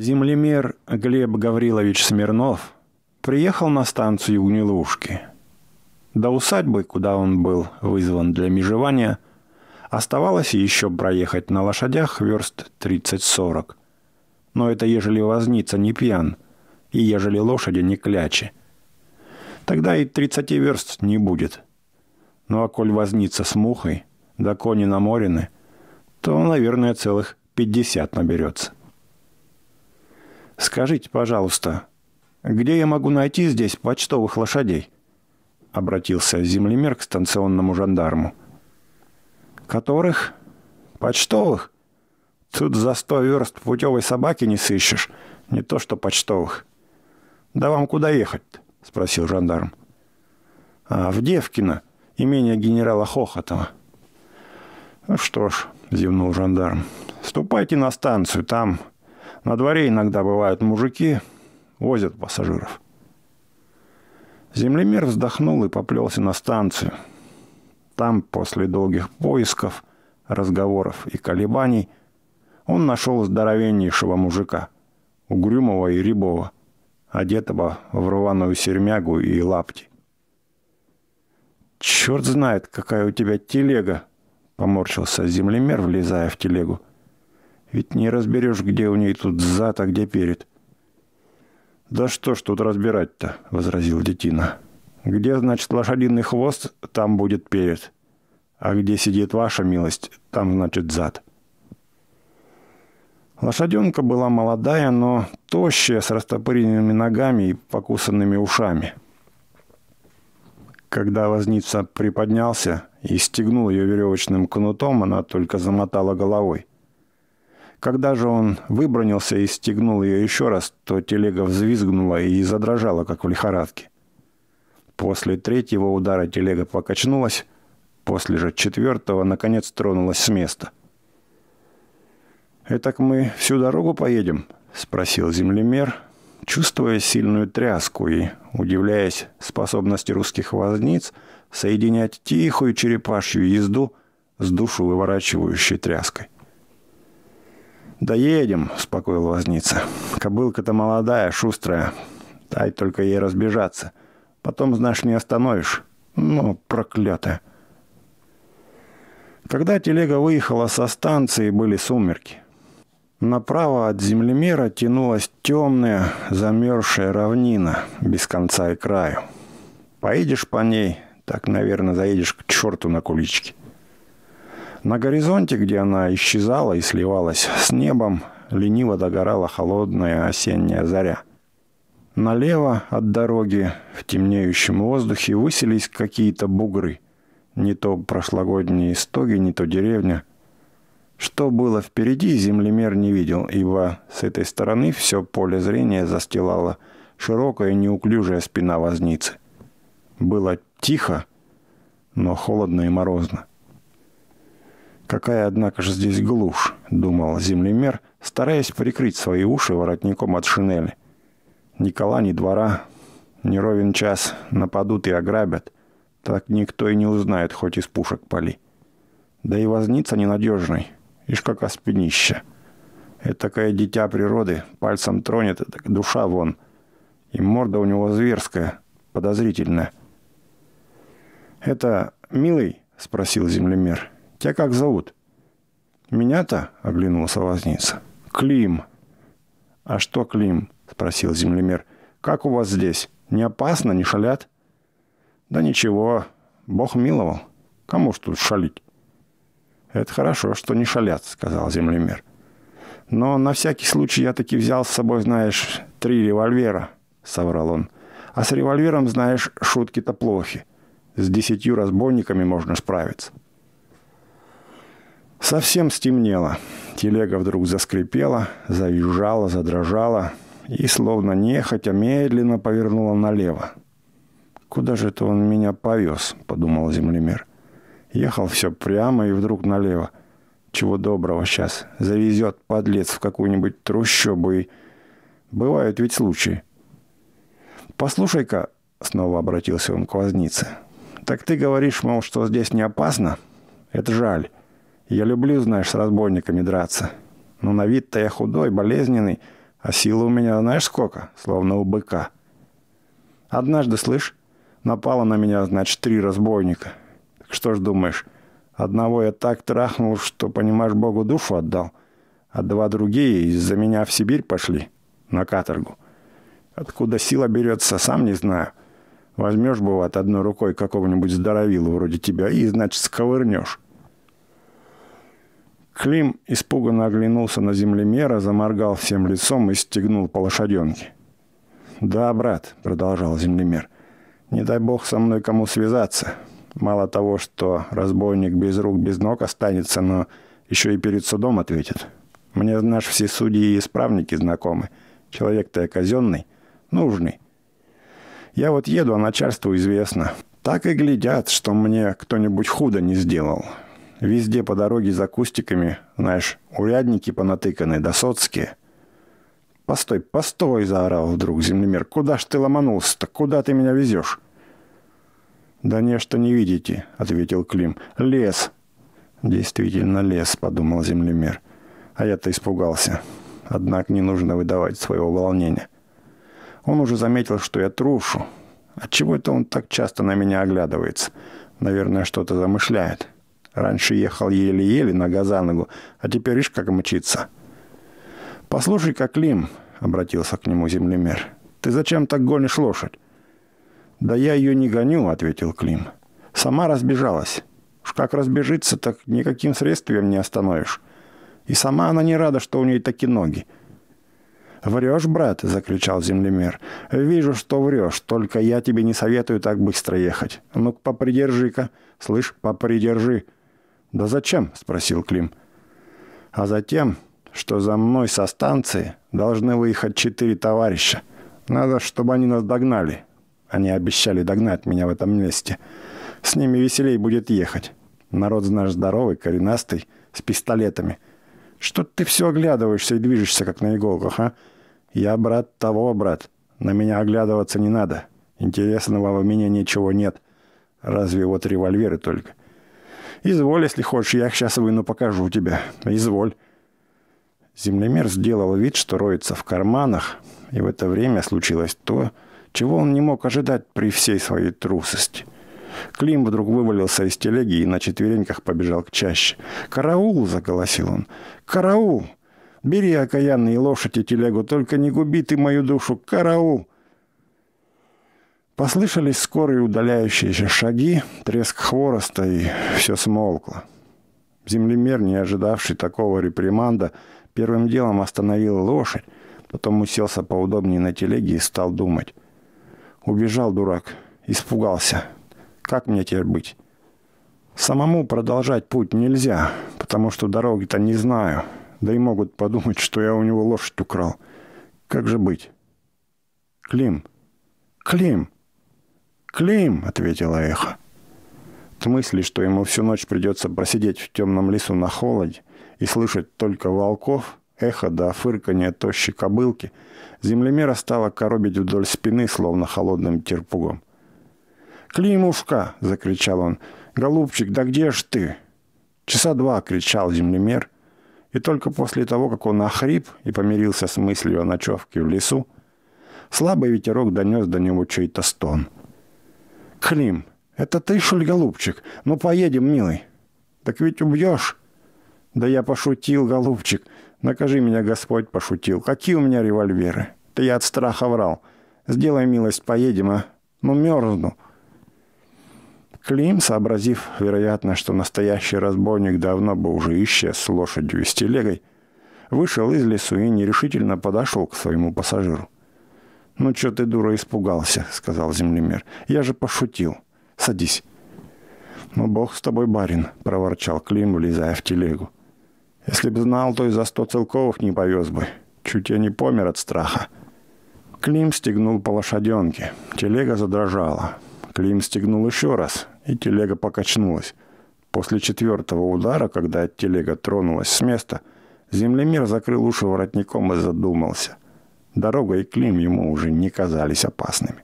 Землемер Глеб Гаврилович Смирнов приехал на станцию Гнилушки. До усадьбы, куда он был вызван для межевания, оставалось еще проехать на лошадях верст 30-40. Но это ежели возница не пьян, и ежели лошади не клячи. Тогда и 30 верст не будет. Ну а коль возница с мухой, да кони наморены, то, наверное, целых 50 наберется. «Скажите, пожалуйста, где я могу найти здесь почтовых лошадей?» — обратился землемер к станционному жандарму. «Которых? Почтовых? Тут за сто верст путевой собаки не сыщешь, не то что почтовых. Да вам куда ехать-то?» спросил жандарм. «А в Девкино, имение генерала Хохотова». «Ну что ж», — зевнул жандарм, — «ступайте на станцию, там на дворе иногда бывают мужики, возят пассажиров. Землемер вздохнул и поплелся на станцию. Там, после долгих поисков, разговоров и колебаний, он нашел здоровеннейшего мужика, угрюмого и рябого, одетого в рваную сермягу и лапти. «Черт знает, какая у тебя телега!» — поморщился землемер, влезая в телегу. Ведь не разберешь, где у ней тут зад, а где перед. «Да что ж тут разбирать-то?» — возразил Детина. «Где, значит, лошадиный хвост, там будет перед. А где сидит ваша милость, там, значит, зад». Лошаденка была молодая, но тощая, с растопыренными ногами и покусанными ушами. Когда возница приподнялся и стегнул ее веревочным кнутом, она только замотала головой. Когда же он выбронился и стегнул ее еще раз, то телега взвизгнула и задрожала, как в лихорадке. После третьего удара телега покачнулась, после же четвертого, наконец, тронулась с места. «Этак мы всю дорогу поедем?» – спросил землемер, чувствуя сильную тряску и удивляясь способности русских возниц соединять тихую черепашью езду с душу выворачивающей тряской. «Доедем», — успокоил возница. «Кобылка-то молодая, шустрая. Дай только ей разбежаться. Потом, знаешь, не остановишь. Ну, проклятая». Когда телега выехала со станции, были сумерки. Направо от землемера тянулась темная, замерзшая равнина, без конца и краю. Поедешь по ней, так, наверное, заедешь к черту на куличке. На горизонте, где она исчезала и сливалась с небом, лениво догорала холодная осенняя заря. Налево от дороги в темнеющем воздухе высились какие-то бугры. Не то прошлогодние стоги, не то деревня. Что было впереди, землемер не видел, ибо с этой стороны все поле зрения застилала широкая неуклюжая спина возницы. Было тихо, но холодно и морозно. Какая, однако же, здесь глушь, думал землемер, стараясь прикрыть свои уши воротником от шинели. Ни кола, ни двора, ни ровен час нападут и ограбят. Так никто и не узнает, хоть из пушек пали. Да и возница ненадежный, ишь как Это Этакое дитя природы, пальцем тронет, так душа вон. И морда у него зверская, подозрительная. «Это милый?» — спросил землемер. Тебя как зовут?» «Меня-то?» – оглянулся возница. «Клим». «А что Клим?» – спросил землемер. «Как у вас здесь? Не опасно? Не шалят?» «Да ничего. Бог миловал. Кому ж тут шалить?» «Это хорошо, что не шалят», — сказал землемер. «Но на всякий случай я таки взял с собой, знаешь, три револьвера», — соврал он. «А с револьвером, знаешь, шутки-то плохи. С десятью разбойниками можно справиться». Совсем стемнело. Телега вдруг заскрипела, завизжала, задрожала и, словно нехотя, медленно повернула налево. «Куда же это он меня повез?» – подумал землемер. Ехал все прямо и вдруг налево. Чего доброго сейчас. Завезет подлец в какую-нибудь трущобу и... Бывают ведь случаи. «Послушай-ка», — снова обратился он к вознице, — «так ты говоришь, мол, что здесь не опасно? Это жаль. Я люблю, знаешь, с разбойниками драться. Но на вид-то я худой, болезненный, а сила у меня, знаешь, сколько? Словно у быка. Однажды, слышь, напало на меня, значит, три разбойника. Так что ж думаешь, одного я так трахнул, что, понимаешь, Богу душу отдал, а два другие из-за меня в Сибирь пошли, на каторгу. Откуда сила берется, сам не знаю. Возьмешь, бывает, одной рукой какого-нибудь здоровила вроде тебя и, значит, сковырнешь. Клим испуганно оглянулся на землемера, заморгал всем лицом и стегнул по лошаденке. «Да, брат», — продолжал землемер, — «не дай бог со мной кому связаться. Мало того, что разбойник без рук, без ног останется, но еще и перед судом ответит. Мне, наш все судьи и исправники знакомы. Человек-то я казенный, нужный. Я вот еду, а начальству известно. Так и глядят, что мне кто-нибудь худо не сделал. Везде по дороге за кустиками, знаешь, урядники понатыканы, да соцкие. «Постой, постой!» – заорал вдруг землемер. «Куда ж ты ломанулся-то? Куда ты меня везешь?» «Да нечто не видите», – ответил Клим. «Лес!» «Действительно лес», – подумал землемер. А я-то испугался. Однако не нужно выдавать своего волнения. Он уже заметил, что я трушу. Отчего это он так часто на меня оглядывается? Наверное, что-то замышляет. Раньше ехал еле-еле, нога за ногу, а теперь ишь как мчится. «Послушай, как Лим», — обратился к нему землемер, — «ты зачем так гонишь лошадь?» «Да я ее не гоню», — ответил Клим. «Сама разбежалась. Уж как разбежится, так никаким средством не остановишь. И сама она не рада, что у нее такие ноги». «Врешь, брат!» — закричал землемер. «Вижу, что врешь, только я тебе не советую так быстро ехать. Ну-ка, попридержи-ка. Слышь, попридержи!» «Да зачем?» – спросил Клим. «А затем, что за мной со станции должны выехать четыре товарища. Надо, чтобы они нас догнали. Они обещали догнать меня в этом месте. С ними веселей будет ехать. Народ, знаешь, здоровый, коренастый, с пистолетами. Что ты все оглядываешься и движешься, как на иголках, а? Я брат того, брат. На меня оглядываться не надо. Интересного во меня ничего нет. Разве вот револьверы только. Изволь, если хочешь, я их сейчас выну, покажу тебе. Изволь. Землемер сделал вид, что роется в карманах, и в это время случилось то, чего он не мог ожидать при всей своей трусости. Клим вдруг вывалился из телеги и на четвереньках побежал к чаще. «Караул!» – заголосил он. «Караул! Бери окаянные лошади телегу, только не губи ты мою душу! Караул!» Послышались скорые удаляющиеся шаги, треск хвороста, и все смолкло. Землемер, не ожидавший такого реприманда, первым делом остановил лошадь, потом уселся поудобнее на телеге и стал думать. Убежал дурак, испугался. Как мне теперь быть? Самому продолжать путь нельзя, потому что дороги-то не знаю. Да и могут подумать, что я у него лошадь украл. Как же быть? Клим. Клим. «Клим», — ответила эхо. От мысли, что ему всю ночь придется просидеть в темном лесу на холоде и слышать только волков, эхо до фырканья тощей кобылки, землемера стала коробить вдоль спины, словно холодным терпугом. «Климушка!» — закричал он. «Голубчик, да где ж ты?» Часа два кричал землемер, и только после того, как он охрип и помирился с мыслью о ночевке в лесу, слабый ветерок донес до него чей-то стон — Клим, это ты, шуль, голубчик? Ну, поедем, милый. Так ведь убьешь. Да я пошутил, голубчик. Накажи меня, Господь, пошутил. Какие у меня револьверы? Да я от страха врал. Сделай милость, поедем, а? Ну, мерзну. Клим, сообразив, вероятно, что настоящий разбойник давно бы уже исчез с лошадью и с телегой, вышел из лесу и нерешительно подошел к своему пассажиру. «Ну что ты, дура, испугался?» — сказал землемер. «Я же пошутил. Садись». «Ну, бог с тобой, барин», — проворчал Клим, влезая в телегу. «Если б знал, то и за сто целковых не повез бы. Чуть я не помер от страха». Клим стегнул по лошаденке. Телега задрожала. Клим стегнул еще раз, и телега покачнулась. После четвертого удара, когда телега тронулась с места, землемер закрыл уши воротником и задумался. Дорога и Клим ему уже не казались опасными.